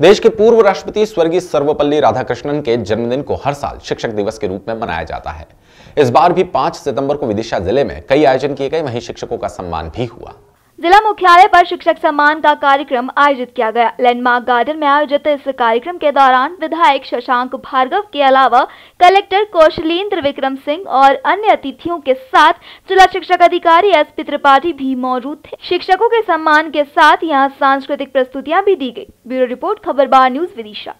देश के पूर्व राष्ट्रपति स्वर्गीय सर्वपल्ली राधाकृष्णन के जन्मदिन को हर साल शिक्षक दिवस के रूप में मनाया जाता है इस बार भी 5 सितंबर को विदिशा जिले में कई आयोजन किए गए वहीं शिक्षकों का सम्मान भी हुआ जिला मुख्यालय पर शिक्षक सम्मान का कार्यक्रम आयोजित किया गया लैंडमार्क गार्डन में आयोजित इस कार्यक्रम के दौरान विधायक शशांक भार्गव के अलावा कलेक्टर कौशलेंद्र विक्रम सिंह और अन्य अतिथियों के साथ जिला शिक्षक अधिकारी एस पी त्रिपाठी भी मौजूद थे शिक्षकों के सम्मान के साथ यहाँ सांस्कृतिक प्रस्तुतियाँ भी दी गयी ब्यूरो रिपोर्ट खबर बार न्यूज विदिशा